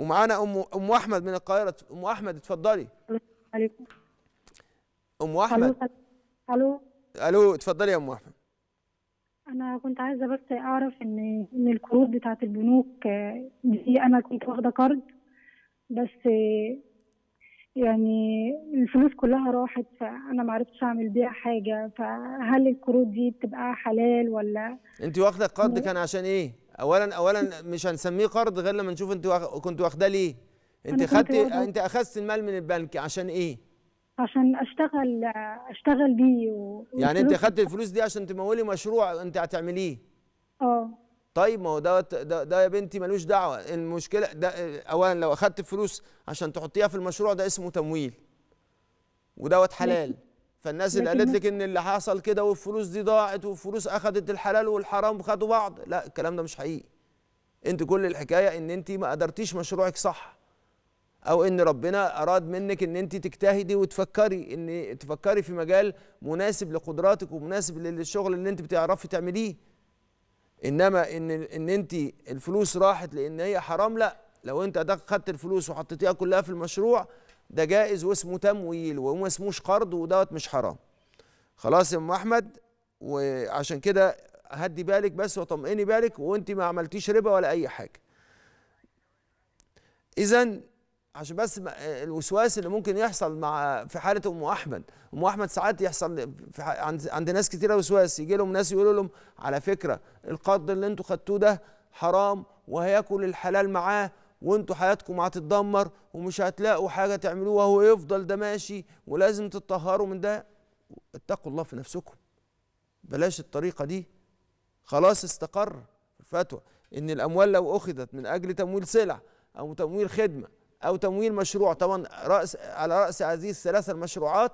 ومعانا ام ام احمد من القاهره ام احمد اتفضلي عليكم ام احمد الو الو اتفضلي يا ام احمد انا كنت عايزه بس اعرف ان ان القروض بتاعه البنوك آه، دي انا كنت واخده قرض بس يعني الفلوس كلها راحت فانا ما عرفتش اعمل بيها حاجه فهل القروض دي بتبقى حلال ولا انت واخده قرض كان عشان ايه اولا اولا مش هنسميه قرض غير لما نشوف انت كنت واخداه ليه انت خدتي انت اخذت المال من البنك عشان ايه عشان اشتغل اشتغل بيه و... يعني انت اخدت الفلوس دي عشان تمولي مشروع انت هتعمليه اه طيب ما هو ده, ده ده يا بنتي ملوش دعوه المشكله ده اولا لو اخدت فلوس عشان تحطيها في المشروع ده اسمه تمويل ودوت حلال فالناس اللي قالت لك ان اللي حصل كده والفلوس دي ضاعت والفلوس اخذت الحلال والحرام خدوا بعض لا الكلام ده مش حقيقي انت كل الحكايه ان انت ما قدرتيش مشروعك صح او ان ربنا اراد منك ان انت تجتهدي وتفكري ان تفكري في مجال مناسب لقدراتك ومناسب للشغل اللي انت بتعرفي تعمليه انما ان ان انت الفلوس راحت لان هي حرام لا لو انت خدت الفلوس وحطيتيها كلها في المشروع ده جائز واسمه تمويل وما اسموش قرض ودوت مش حرام خلاص يا ام احمد وعشان كده هدي بالك بس وطمئني بالك وانت ما عملتيش ربا ولا اي حاجه اذا عشان بس الوسواس اللي ممكن يحصل مع في حاله ام احمد ام احمد ساعات يحصل عند عند ناس كتيره وسواس يجي لهم ناس يقولوا لهم على فكره القرض اللي انتوا خدتوه ده حرام وهياكل الحلال معاه وانتوا حياتكم هتتدمر ومش هتلاقوا حاجه تعملوها ويفضل ده ماشي ولازم تتطهروا من ده اتقوا الله في نفسكم بلاش الطريقه دي خلاص استقر الفتوى ان الاموال لو اخذت من اجل تمويل سلع او تمويل خدمه او تمويل مشروع طبعا راس على راس هذه الثلاثه المشروعات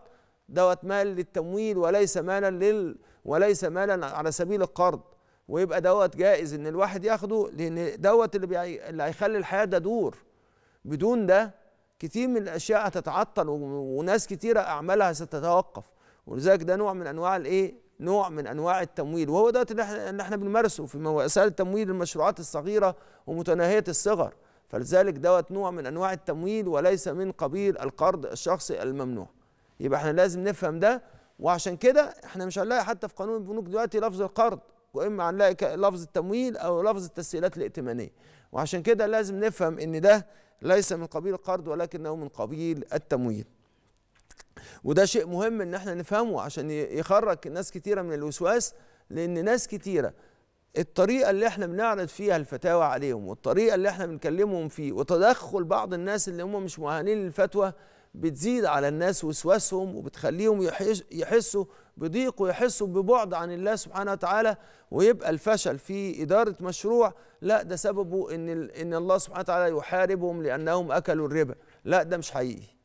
دوت مال للتمويل وليس مالا لل وليس مالا على سبيل القرض ويبقى دوت جائز ان الواحد ياخده لان دوت اللي بي... اللي هيخلي الحياه ده دور بدون ده كتير من الاشياء هتتعطل وناس كتيره اعمالها ستتوقف ولذلك ده نوع من انواع الايه نوع من انواع التمويل وهو ده اللي احنا بنمارسه في مسائل تمويل المشروعات الصغيره ومتناهيه الصغر فلذلك دوت نوع من انواع التمويل وليس من قبيل القرض الشخصي الممنوع يبقى احنا لازم نفهم ده وعشان كده احنا مش هنلاقي حتى في قانون البنوك دلوقتي لفظ القرض واما هنلاقي لفظ التمويل او لفظ التسهيلات الائتمانيه وعشان كده لازم نفهم ان ده ليس من قبيل القرض ولكنه من قبيل التمويل وده شيء مهم ان احنا نفهمه عشان يخرج ناس كتيره من الوسواس لان ناس كتيره الطريقه اللي احنا بنعرض فيها الفتاوى عليهم والطريقه اللي احنا بنكلمهم فيه وتدخل بعض الناس اللي هم مش مؤهلين للفتوى بتزيد على الناس وسواسهم وبتخليهم يحسوا بضيق ويحسوا ببعد عن الله سبحانه وتعالى ويبقى الفشل في إدارة مشروع لا ده سببه إن, إن الله سبحانه وتعالى يحاربهم لأنهم أكلوا الربا لا ده مش حقيقي